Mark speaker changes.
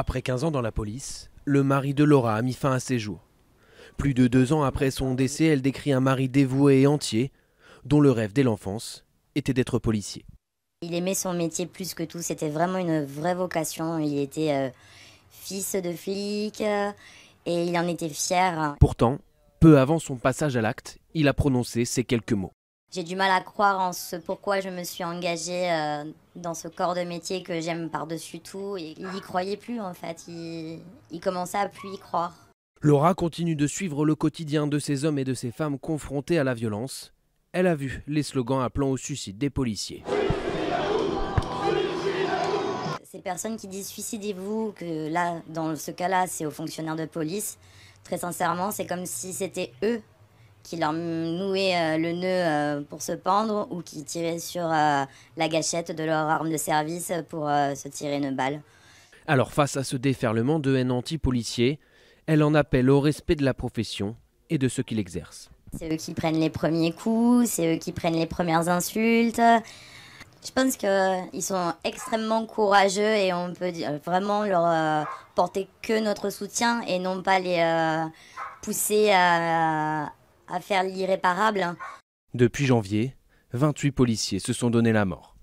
Speaker 1: Après 15 ans dans la police, le mari de Laura a mis fin à ses jours. Plus de deux ans après son décès, elle décrit un mari dévoué et entier, dont le rêve dès l'enfance était d'être policier.
Speaker 2: Il aimait son métier plus que tout, c'était vraiment une vraie vocation. Il était euh, fils de flic euh, et il en était fier.
Speaker 1: Pourtant, peu avant son passage à l'acte, il a prononcé ces quelques mots.
Speaker 2: J'ai du mal à croire en ce pourquoi je me suis engagée euh, dans ce corps de métier que j'aime par-dessus tout. Et il n'y croyait plus en fait, il, il commençait à plus y croire.
Speaker 1: Laura continue de suivre le quotidien de ces hommes et de ces femmes confrontés à la violence. Elle a vu les slogans appelant au suicide des policiers
Speaker 2: ces personnes qui disent suicidez-vous, que là, dans ce cas-là, c'est aux fonctionnaires de police, très sincèrement, c'est comme si c'était eux qui leur nouait euh, le nœud euh, pour se pendre ou qui tiraient sur euh, la gâchette de leur arme de service pour se tirer une balle.
Speaker 1: Alors face à ce déferlement de haine anti policiers elle en appelle au respect de la profession et de ceux qui l'exercent.
Speaker 2: C'est eux qui prennent les premiers coups, c'est eux qui prennent les premières insultes. Je pense qu'ils sont extrêmement courageux et on peut vraiment leur porter que notre soutien et non pas les pousser à, à faire l'irréparable. Hein.
Speaker 1: Depuis janvier, 28 policiers se sont donné la mort.